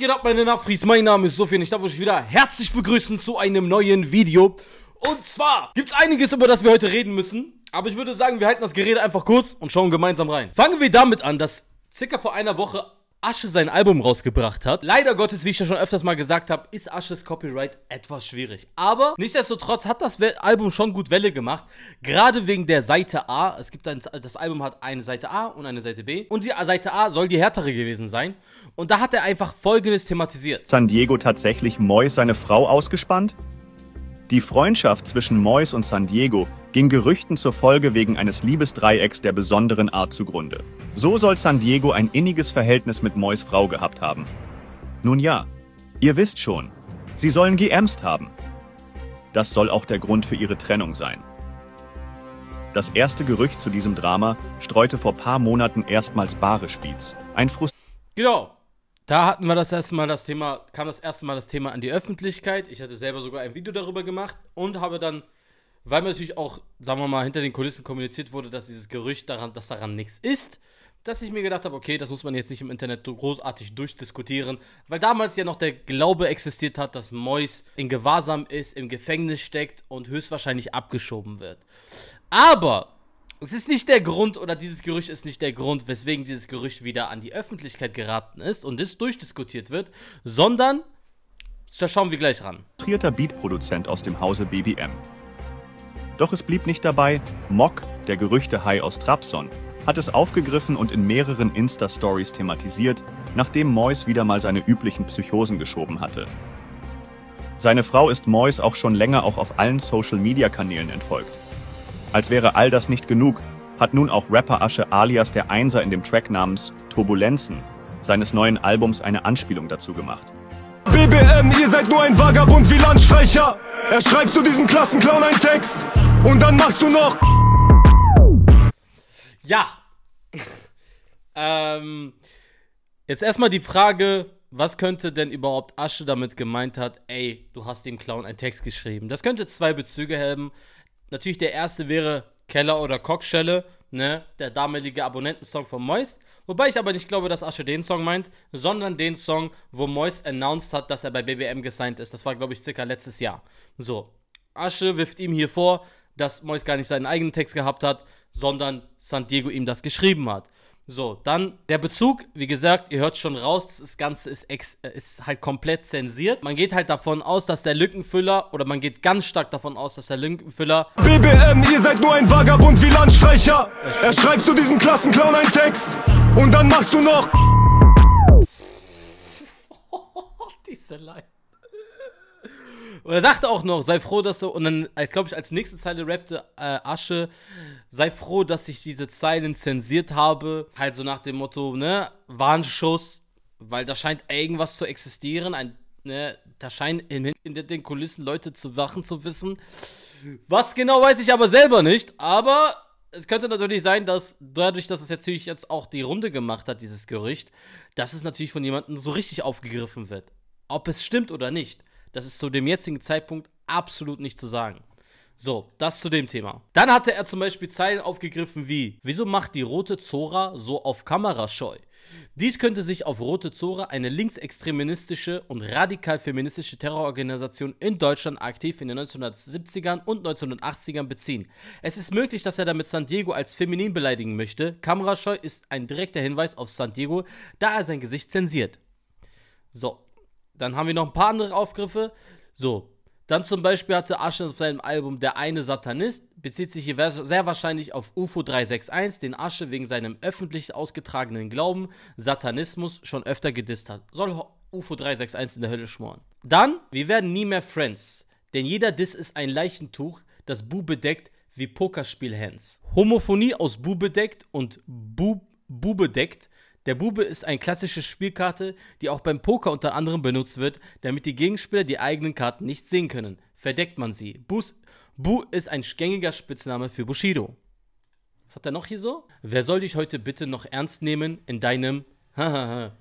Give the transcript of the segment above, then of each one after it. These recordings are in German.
geht ab, meine Nafris? Mein Name ist Sophie und ich darf euch wieder herzlich begrüßen zu einem neuen Video. Und zwar gibt es einiges, über das wir heute reden müssen. Aber ich würde sagen, wir halten das Gerede einfach kurz und schauen gemeinsam rein. Fangen wir damit an, dass circa vor einer Woche Asche sein Album rausgebracht hat. Leider Gottes, wie ich ja schon öfters mal gesagt habe, ist Asches Copyright etwas schwierig. Aber nichtsdestotrotz hat das Album schon gut Welle gemacht. Gerade wegen der Seite A. Es gibt ein, das Album hat eine Seite A und eine Seite B. Und die Seite A soll die härtere gewesen sein. Und da hat er einfach folgendes thematisiert. San Diego tatsächlich Mois seine Frau ausgespannt? Die Freundschaft zwischen Mois und San Diego ging Gerüchten zur Folge wegen eines Liebesdreiecks der besonderen Art zugrunde. So soll San Diego ein inniges Verhältnis mit Moys Frau gehabt haben. Nun ja, ihr wisst schon, sie sollen geämst haben. Das soll auch der Grund für ihre Trennung sein. Das erste Gerücht zu diesem Drama streute vor paar Monaten erstmals bare Barespiez, ein Frust. Genau, da hatten wir das erste Mal das Thema, kam das erste Mal das Thema an die Öffentlichkeit. Ich hatte selber sogar ein Video darüber gemacht und habe dann weil mir natürlich auch, sagen wir mal, hinter den Kulissen kommuniziert wurde, dass dieses Gerücht daran, dass daran nichts ist, dass ich mir gedacht habe, okay, das muss man jetzt nicht im Internet großartig durchdiskutieren, weil damals ja noch der Glaube existiert hat, dass Mois in Gewahrsam ist, im Gefängnis steckt und höchstwahrscheinlich abgeschoben wird. Aber es ist nicht der Grund oder dieses Gerücht ist nicht der Grund, weswegen dieses Gerücht wieder an die Öffentlichkeit geraten ist und es durchdiskutiert wird, sondern da schauen wir gleich ran. Trierter Beatproduzent aus dem Hause BBM. Doch es blieb nicht dabei. Mock, der Gerüchtehai aus Trabzon, hat es aufgegriffen und in mehreren Insta-Stories thematisiert, nachdem Mois wieder mal seine üblichen Psychosen geschoben hatte. Seine Frau ist Mois auch schon länger auch auf allen Social-Media-Kanälen entfolgt. Als wäre all das nicht genug, hat nun auch Rapper Asche alias der Einser in dem Track namens Turbulenzen seines neuen Albums eine Anspielung dazu gemacht. BBM, ihr seid nur ein Vagabund wie Landstreicher. Er schreibt zu diesem Klassenclown einen Text. Und dann machst du noch. Ja. ähm, jetzt erstmal die Frage, was könnte denn überhaupt Asche damit gemeint hat, ey, du hast dem Clown einen Text geschrieben. Das könnte zwei Bezüge haben. Natürlich der erste wäre Keller oder Kockschelle, ne, der damalige Abonnentensong von Moist. Wobei ich aber nicht glaube, dass Asche den Song meint, sondern den Song, wo Moist announced hat, dass er bei BBM gesigned ist. Das war, glaube ich, circa letztes Jahr. So. Asche wirft ihm hier vor, dass Mois gar nicht seinen eigenen Text gehabt hat, sondern San Diego ihm das geschrieben hat. So, dann der Bezug. Wie gesagt, ihr hört schon raus, das Ganze ist, äh, ist, halt komplett zensiert. Man geht halt davon aus, dass der Lückenfüller, oder man geht ganz stark davon aus, dass der Lückenfüller. BBM, ihr seid nur ein Vagabund wie Landstreicher. Er schreibt zu diesem Klassenclown einen Text. Und dann machst du noch. Oh, diese Leid. Und er dachte auch noch, sei froh, dass du. Und dann, äh, glaube ich, als nächste Zeile rappte äh, Asche, sei froh, dass ich diese Zeilen zensiert habe. Halt so nach dem Motto, ne, Warnschuss, weil da scheint irgendwas zu existieren. Ein, ne, da scheinen in, in den Kulissen Leute zu wachen zu wissen. Was genau weiß ich aber selber nicht, aber es könnte natürlich sein, dass dadurch, dass es natürlich jetzt auch die Runde gemacht hat, dieses Gerücht, dass es natürlich von jemandem so richtig aufgegriffen wird. Ob es stimmt oder nicht. Das ist zu dem jetzigen Zeitpunkt absolut nicht zu sagen. So, das zu dem Thema. Dann hatte er zum Beispiel Zeilen aufgegriffen wie: Wieso macht die rote Zora so auf Kamera scheu? Dies könnte sich auf Rote Zora, eine linksextremistische und radikal feministische Terrororganisation in Deutschland aktiv in den 1970ern und 1980ern beziehen. Es ist möglich, dass er damit San Diego als feminin beleidigen möchte. Kamerascheu ist ein direkter Hinweis auf San Diego, da er sein Gesicht zensiert. So, dann haben wir noch ein paar andere Aufgriffe. So, dann zum Beispiel hatte Asche auf seinem Album Der eine Satanist, bezieht sich hier sehr wahrscheinlich auf UFO 361, den Asche wegen seinem öffentlich ausgetragenen Glauben, Satanismus, schon öfter gedisst hat. Soll UFO 361 in der Hölle schmoren. Dann, wir werden nie mehr Friends, denn jeder Diss ist ein Leichentuch, das Bu bedeckt wie Pokerspiel-Hands. Homophonie aus Bu bedeckt und Bu, Bu bedeckt der Bube ist eine klassische Spielkarte, die auch beim Poker unter anderem benutzt wird, damit die Gegenspieler die eigenen Karten nicht sehen können. Verdeckt man sie. Bu's, Bu ist ein gängiger Spitzname für Bushido. Was hat er noch hier so? Wer soll dich heute bitte noch ernst nehmen in deinem Hahaha?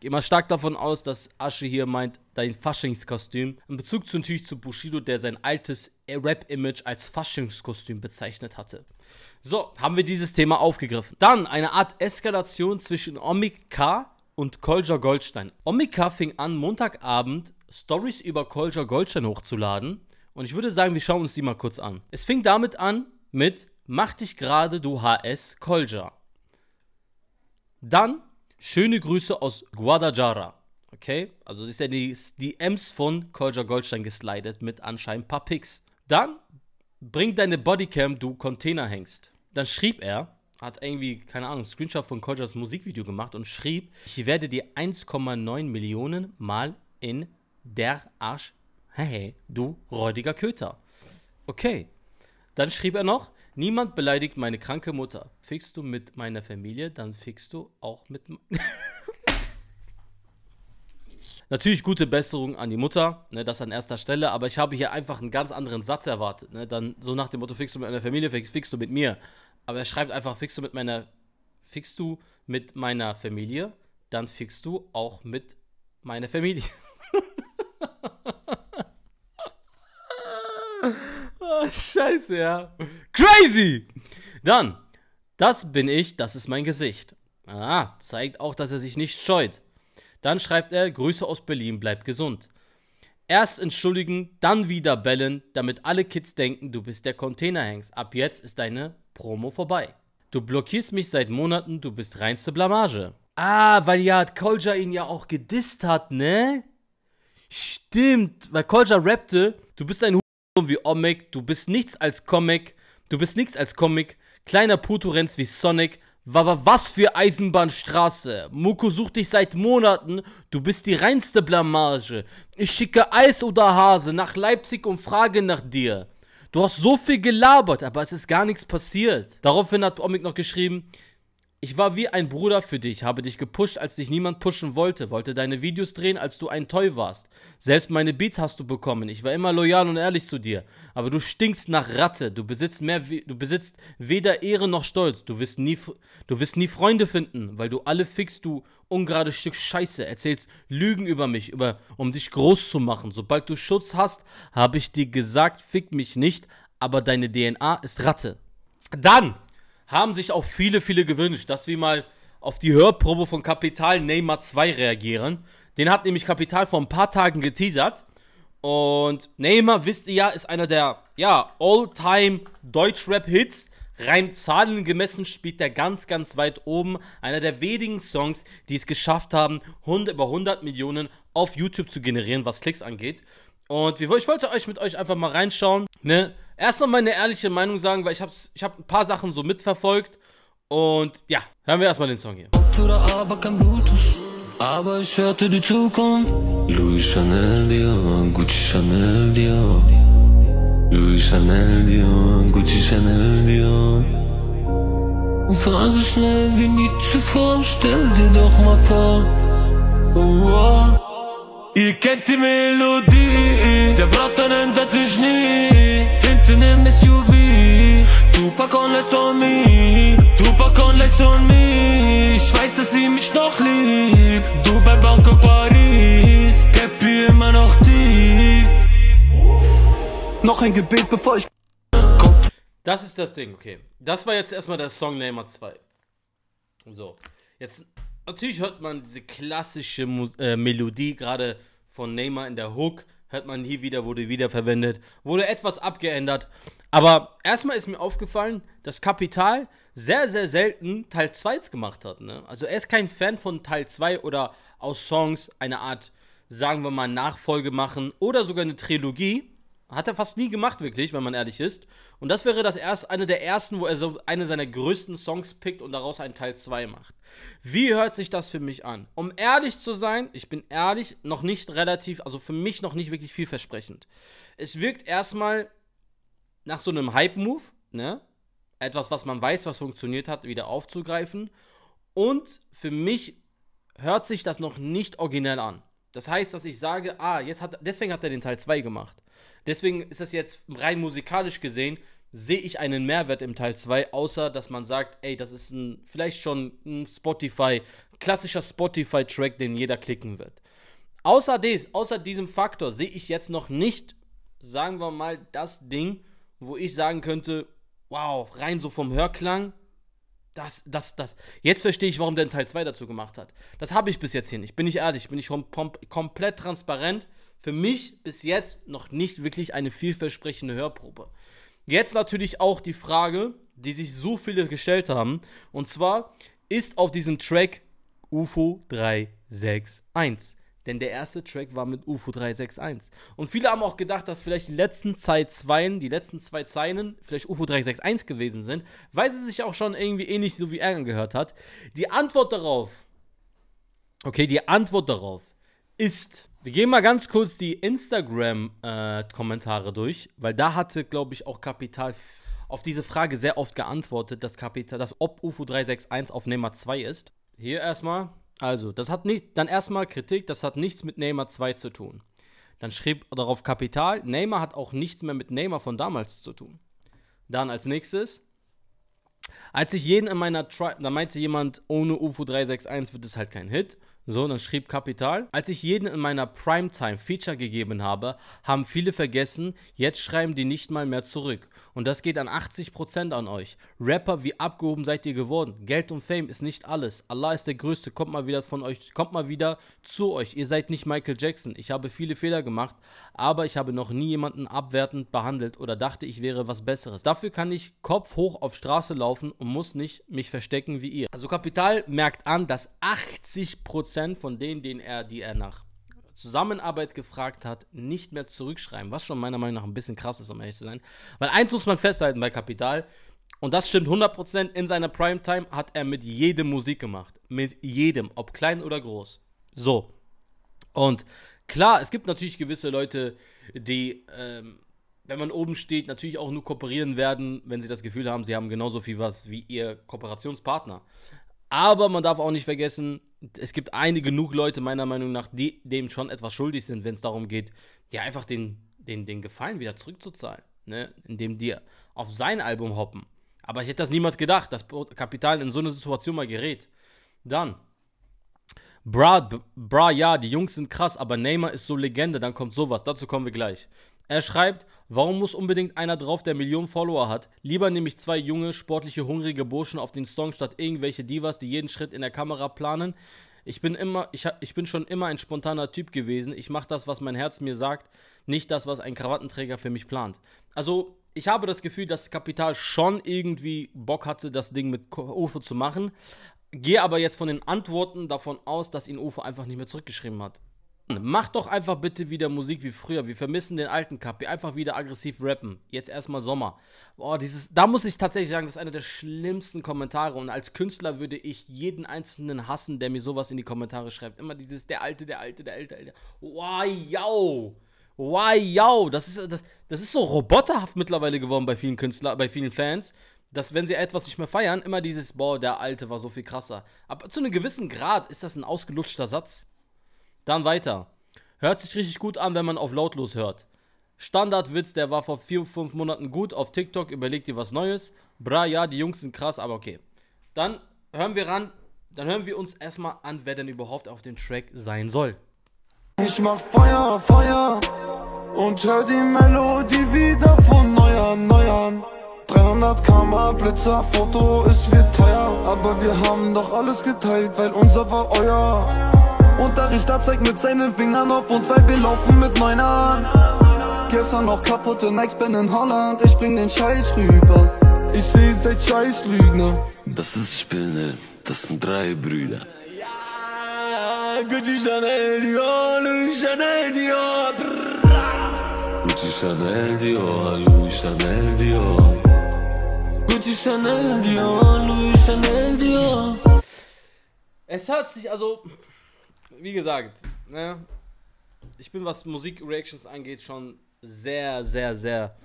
gehe mal stark davon aus, dass Asche hier meint, dein Faschingskostüm. In Bezug zu, natürlich zu Bushido, der sein altes Rap-Image als Faschingskostüm bezeichnet hatte. So, haben wir dieses Thema aufgegriffen. Dann eine Art Eskalation zwischen Omik K. und Kolja Goldstein. Omik K. fing an, Montagabend Stories über Kolja Goldstein hochzuladen. Und ich würde sagen, wir schauen uns die mal kurz an. Es fing damit an mit Mach dich gerade, du HS Kolja. Dann Schöne Grüße aus Guadalajara. Okay, also ist ja die DMs von Kolja Goldstein geslidet mit anscheinend ein paar Picks. Dann bring deine Bodycam, du Container hängst. Dann schrieb er, hat irgendwie, keine Ahnung, Screenshot von Koljas Musikvideo gemacht und schrieb, ich werde dir 1,9 Millionen mal in der Arsch, hey, hey, du räudiger Köter. Okay. Dann schrieb er noch, Niemand beleidigt meine kranke Mutter. Fickst du mit meiner Familie, dann fickst du auch mit. Natürlich gute Besserung an die Mutter, ne, das an erster Stelle, aber ich habe hier einfach einen ganz anderen Satz erwartet. Ne, dann so nach dem Motto, fickst du mit meiner Familie, fickst du mit mir. Aber er schreibt einfach, fickst du mit meiner, fickst du mit meiner Familie, dann fickst du auch mit meiner Familie. scheiße, ja. Crazy! Dann, das bin ich, das ist mein Gesicht. Ah, zeigt auch, dass er sich nicht scheut. Dann schreibt er, Grüße aus Berlin, bleib gesund. Erst entschuldigen, dann wieder bellen, damit alle Kids denken, du bist der Containerhengst. Ab jetzt ist deine Promo vorbei. Du blockierst mich seit Monaten, du bist reinste Blamage. Ah, weil ja Kolja ihn ja auch gedisst hat, ne? Stimmt, weil Kolja rappte, du bist ein wie Omic, du bist nichts als Comic, du bist nichts als Comic, kleiner Puto wie Sonic, Wawa, was für Eisenbahnstraße? Muko sucht dich seit Monaten, du bist die reinste Blamage. Ich schicke Eis oder Hase nach Leipzig und frage nach dir. Du hast so viel gelabert, aber es ist gar nichts passiert. Daraufhin hat Omic noch geschrieben, ich war wie ein Bruder für dich, habe dich gepusht, als dich niemand pushen wollte, wollte deine Videos drehen, als du ein Toy warst. Selbst meine Beats hast du bekommen. Ich war immer loyal und ehrlich zu dir. Aber du stinkst nach Ratte. Du besitzt mehr, du besitzt weder Ehre noch Stolz. Du wirst nie, du wirst nie Freunde finden, weil du alle fickst, du ungerade Stück Scheiße. Erzählst Lügen über mich, über, um dich groß zu machen. Sobald du Schutz hast, habe ich dir gesagt, fick mich nicht. Aber deine DNA ist Ratte. Dann haben sich auch viele, viele gewünscht, dass wir mal auf die Hörprobe von Kapital Neymar 2 reagieren. Den hat nämlich Kapital vor ein paar Tagen geteasert. Und Neymar, wisst ihr ja, ist einer der ja, All-Time Deutschrap-Hits. Rein Zahlen gemessen spielt er ganz, ganz weit oben. Einer der wenigen Songs, die es geschafft haben, 100, über 100 Millionen auf YouTube zu generieren, was Klicks angeht. Und ich wollte euch mit euch einfach mal reinschauen, ne? erstmal meine ehrliche Meinung sagen, weil ich habe ich hab ein paar Sachen so mitverfolgt. Und ja, hören wir erstmal den Song hier. Kopfhörer, aber kein Bluetooth. Aber ich hörte die Zukunft. Louis Chanel Dion, Gucci Chanel Dion. Louis Chanel Dion, Gucci Chanel Dion. Und fahr so schnell wie nie zuvor, stell dir doch mal vor. Oh, oh. Ihr kennt die Melodie, der Braten Tupac on Less on me Tupac on Less on me Ich weiß, dass sie mich noch liebt Dubai, Bangkok, Paris Cappy immer noch tief Noch ein Gebet, bevor ich Kopf Das ist das Ding, okay Das war jetzt erstmal der Song Neymar 2 So, jetzt Natürlich hört man diese klassische Mus äh, Melodie gerade von Neymar in der Hook hört man nie wieder, wurde wiederverwendet, wurde etwas abgeändert. Aber erstmal ist mir aufgefallen, dass Kapital sehr, sehr selten Teil 2 gemacht hat. Ne? Also er ist kein Fan von Teil 2 oder aus Songs eine Art, sagen wir mal, Nachfolge machen oder sogar eine Trilogie. Hat er fast nie gemacht, wirklich, wenn man ehrlich ist. Und das wäre das erst, eine der ersten, wo er so eine seiner größten Songs pickt und daraus einen Teil 2 macht. Wie hört sich das für mich an? Um ehrlich zu sein, ich bin ehrlich, noch nicht relativ, also für mich noch nicht wirklich vielversprechend. Es wirkt erstmal nach so einem Hype-Move, ne? Etwas, was man weiß, was funktioniert hat, wieder aufzugreifen. Und für mich hört sich das noch nicht originell an. Das heißt, dass ich sage, ah, jetzt hat, deswegen hat er den Teil 2 gemacht. Deswegen ist das jetzt rein musikalisch gesehen, sehe ich einen Mehrwert im Teil 2, außer dass man sagt, ey, das ist ein, vielleicht schon ein Spotify, klassischer Spotify-Track, den jeder klicken wird. Außer, des, außer diesem Faktor sehe ich jetzt noch nicht, sagen wir mal, das Ding, wo ich sagen könnte, wow, rein so vom Hörklang, das, das, das. Jetzt verstehe ich, warum der Teil 2 dazu gemacht hat. Das habe ich bis jetzt hier nicht. Bin ich ehrlich, bin ich kom komplett transparent für mich bis jetzt noch nicht wirklich eine vielversprechende Hörprobe. Jetzt natürlich auch die Frage, die sich so viele gestellt haben, und zwar ist auf diesem Track UFO 361. Denn der erste Track war mit UFO 361. Und viele haben auch gedacht, dass vielleicht die letzten zwei Zweien, die letzten zwei Zeilen vielleicht UFO 361 gewesen sind, weil sie sich auch schon irgendwie ähnlich so wie er gehört hat. Die Antwort darauf, okay, die Antwort darauf ist. Wir gehen mal ganz kurz die Instagram-Kommentare äh, durch, weil da hatte, glaube ich, auch Kapital auf diese Frage sehr oft geantwortet, dass Kapital, dass ob UFO 361 auf Neymar 2 ist. Hier erstmal, also, das hat nicht, dann erstmal Kritik, das hat nichts mit Neymar 2 zu tun. Dann schrieb darauf Kapital, Neymar hat auch nichts mehr mit Neymar von damals zu tun. Dann als nächstes, als ich jeden in meiner Tribe, da meinte jemand, ohne UFO 361 wird es halt kein Hit. So, dann schrieb Kapital, als ich jeden in meiner Primetime-Feature gegeben habe, haben viele vergessen, jetzt schreiben die nicht mal mehr zurück. Und das geht an 80% an euch. Rapper, wie abgehoben seid ihr geworden? Geld und Fame ist nicht alles. Allah ist der Größte, kommt mal wieder von euch, kommt mal wieder zu euch. Ihr seid nicht Michael Jackson. Ich habe viele Fehler gemacht, aber ich habe noch nie jemanden abwertend behandelt oder dachte, ich wäre was Besseres. Dafür kann ich Kopf hoch auf Straße laufen und muss nicht mich verstecken wie ihr. Also Kapital merkt an, dass 80% Prozent von denen, denen er, die er nach Zusammenarbeit gefragt hat, nicht mehr zurückschreiben. Was schon meiner Meinung nach ein bisschen krass ist, um ehrlich zu sein. Weil eins muss man festhalten bei Kapital. Und das stimmt 100%. In seiner Primetime hat er mit jedem Musik gemacht. Mit jedem. Ob klein oder groß. So. Und klar, es gibt natürlich gewisse Leute, die, ähm, wenn man oben steht, natürlich auch nur kooperieren werden, wenn sie das Gefühl haben, sie haben genauso viel was wie ihr Kooperationspartner. Aber man darf auch nicht vergessen, es gibt einige genug Leute, meiner Meinung nach, die dem schon etwas schuldig sind, wenn es darum geht, dir einfach den, den, den Gefallen wieder zurückzuzahlen, ne? indem die auf sein Album hoppen. Aber ich hätte das niemals gedacht, dass Kapital in so eine Situation mal gerät. Dann, Bra, Bra, ja, die Jungs sind krass, aber Neymar ist so Legende, dann kommt sowas. Dazu kommen wir gleich. Er schreibt, warum muss unbedingt einer drauf, der Millionen Follower hat? Lieber nehme ich zwei junge, sportliche, hungrige Burschen auf den Song statt irgendwelche Divas, die jeden Schritt in der Kamera planen. Ich bin immer, ich, ich bin schon immer ein spontaner Typ gewesen. Ich mache das, was mein Herz mir sagt, nicht das, was ein Krawattenträger für mich plant. Also, ich habe das Gefühl, dass Kapital schon irgendwie Bock hatte, das Ding mit Ufo zu machen. Gehe aber jetzt von den Antworten davon aus, dass ihn Ufo einfach nicht mehr zurückgeschrieben hat. Mach doch einfach bitte wieder Musik wie früher. Wir vermissen den alten Kapi. Einfach wieder aggressiv rappen. Jetzt erstmal Sommer. Boah, dieses, da muss ich tatsächlich sagen, das ist einer der schlimmsten Kommentare. Und als Künstler würde ich jeden einzelnen hassen, der mir sowas in die Kommentare schreibt. Immer dieses, der alte, der alte, der alte, alte. Wow, yo. Wow, yo. Das ist, das, das ist so roboterhaft mittlerweile geworden bei vielen Künstlern, bei vielen Fans dass wenn sie etwas nicht mehr feiern, immer dieses, boah, der Alte war so viel krasser. Aber zu einem gewissen Grad ist das ein ausgelutschter Satz. Dann weiter. Hört sich richtig gut an, wenn man auf lautlos hört. Standardwitz, der war vor vier, fünf Monaten gut. Auf TikTok überlegt ihr was Neues. Bra, ja, die Jungs sind krass, aber okay. Dann hören wir ran, dann hören wir uns erstmal an, wer denn überhaupt auf dem Track sein soll. Ich mach Feuer, Feuer und hör die Melodie wieder von neu an, 300 Kamera, Blitzer, Foto, es wird teuer, aber wir haben doch alles geteilt, weil unser war euer. Und der Richter zeigt mit seinen Fingern auf uns, weil wir laufen mit meiner Hand. Gestern noch kaputte Nikes, bin in Holland, ich bring den Scheiß rüber. Ich seh, seid Scheißlügner. Das ist Spinne, das sind drei Brüder. Ja, Gucci Chanel, Dior, Louis Chanel, Dior. Gucci Chanel, Dior, Louis Chanel, Dior. Gucci Chanel, Dior, Louis Chanel, Dior. Es hat sich also wie gesagt, ne, ich bin, was Musik-Reactions angeht, schon sehr, sehr, sehr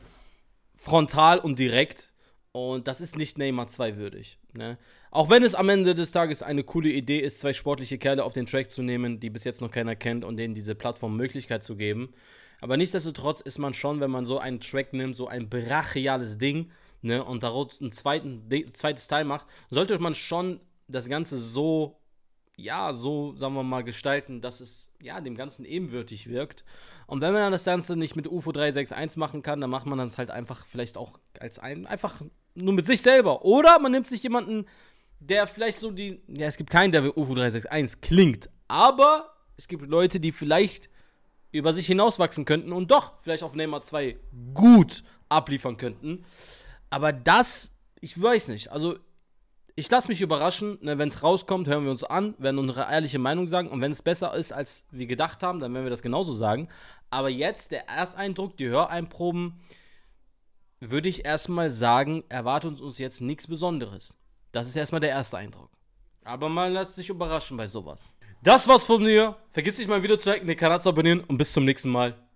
frontal und direkt. Und das ist nicht Neymar 2 würdig. Ne? Auch wenn es am Ende des Tages eine coole Idee ist, zwei sportliche Kerle auf den Track zu nehmen, die bis jetzt noch keiner kennt und denen diese Plattform Möglichkeit zu geben. Aber nichtsdestotrotz ist man schon, wenn man so einen Track nimmt, so ein brachiales Ding, ne, und daraus ein zweites Teil macht, sollte man schon das Ganze so ja, so, sagen wir mal, gestalten, dass es ja dem Ganzen ebenwürdig wirkt. Und wenn man dann das Ganze nicht mit UFO 361 machen kann, dann macht man das halt einfach vielleicht auch als ein, einfach nur mit sich selber. Oder man nimmt sich jemanden, der vielleicht so die, ja, es gibt keinen, der wie UFO 361 klingt, aber es gibt Leute, die vielleicht über sich hinauswachsen könnten und doch vielleicht auf Neymar 2 gut abliefern könnten. Aber das, ich weiß nicht. Also ich lasse mich überraschen. Ne, wenn es rauskommt, hören wir uns an, werden unsere ehrliche Meinung sagen. Und wenn es besser ist, als wir gedacht haben, dann werden wir das genauso sagen. Aber jetzt der Ersteindruck, die Höreinproben, würde ich erstmal sagen, erwartet uns jetzt nichts Besonderes. Das ist erstmal der erste Eindruck. Aber man lässt sich überraschen bei sowas. Das war's von mir. Vergiss nicht mein Video zu liken, den Kanal zu abonnieren und bis zum nächsten Mal.